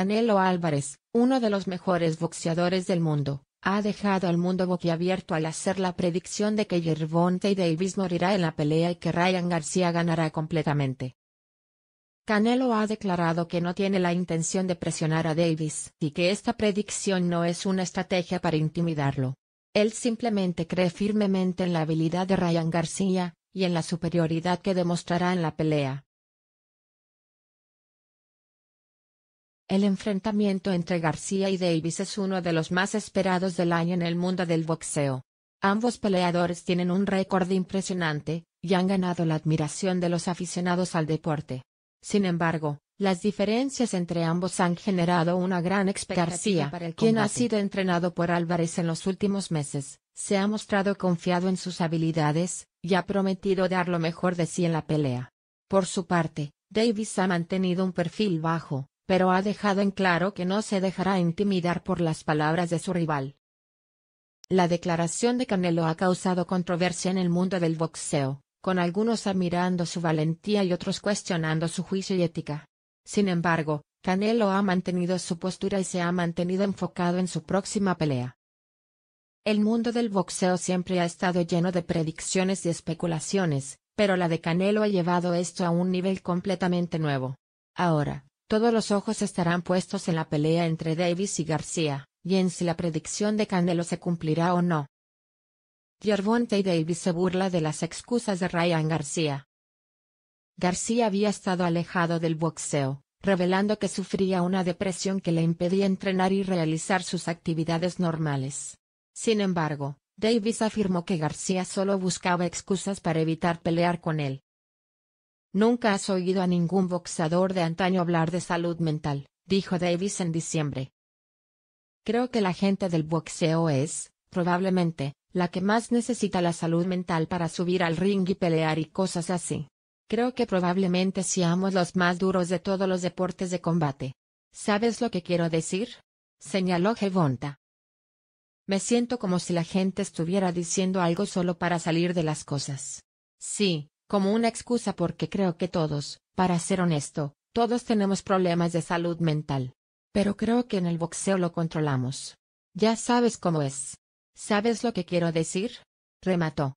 Canelo Álvarez, uno de los mejores boxeadores del mundo, ha dejado al mundo boquiabierto al hacer la predicción de que Gervonta y Davis morirá en la pelea y que Ryan García ganará completamente. Canelo ha declarado que no tiene la intención de presionar a Davis y que esta predicción no es una estrategia para intimidarlo. Él simplemente cree firmemente en la habilidad de Ryan García, y en la superioridad que demostrará en la pelea. El enfrentamiento entre García y Davis es uno de los más esperados del año en el mundo del boxeo. Ambos peleadores tienen un récord impresionante, y han ganado la admiración de los aficionados al deporte. Sin embargo, las diferencias entre ambos han generado una gran expectativa García, para el quien ha sido entrenado por Álvarez en los últimos meses, se ha mostrado confiado en sus habilidades, y ha prometido dar lo mejor de sí en la pelea. Por su parte, Davis ha mantenido un perfil bajo, pero ha dejado en claro que no se dejará intimidar por las palabras de su rival. La declaración de Canelo ha causado controversia en el mundo del boxeo, con algunos admirando su valentía y otros cuestionando su juicio y ética. Sin embargo, Canelo ha mantenido su postura y se ha mantenido enfocado en su próxima pelea. El mundo del boxeo siempre ha estado lleno de predicciones y especulaciones, pero la de Canelo ha llevado esto a un nivel completamente nuevo. Ahora, todos los ojos estarán puestos en la pelea entre Davis y García, y en si la predicción de Canelo se cumplirá o no. y Davis se burla de las excusas de Ryan García. García había estado alejado del boxeo, revelando que sufría una depresión que le impedía entrenar y realizar sus actividades normales. Sin embargo, Davis afirmó que García solo buscaba excusas para evitar pelear con él. Nunca has oído a ningún boxeador de antaño hablar de salud mental, dijo Davis en diciembre. Creo que la gente del boxeo es, probablemente, la que más necesita la salud mental para subir al ring y pelear y cosas así. Creo que probablemente seamos los más duros de todos los deportes de combate. ¿Sabes lo que quiero decir? señaló Gevonta. Me siento como si la gente estuviera diciendo algo solo para salir de las cosas. Sí, como una excusa porque creo que todos, para ser honesto, todos tenemos problemas de salud mental. Pero creo que en el boxeo lo controlamos. Ya sabes cómo es. ¿Sabes lo que quiero decir? Remató.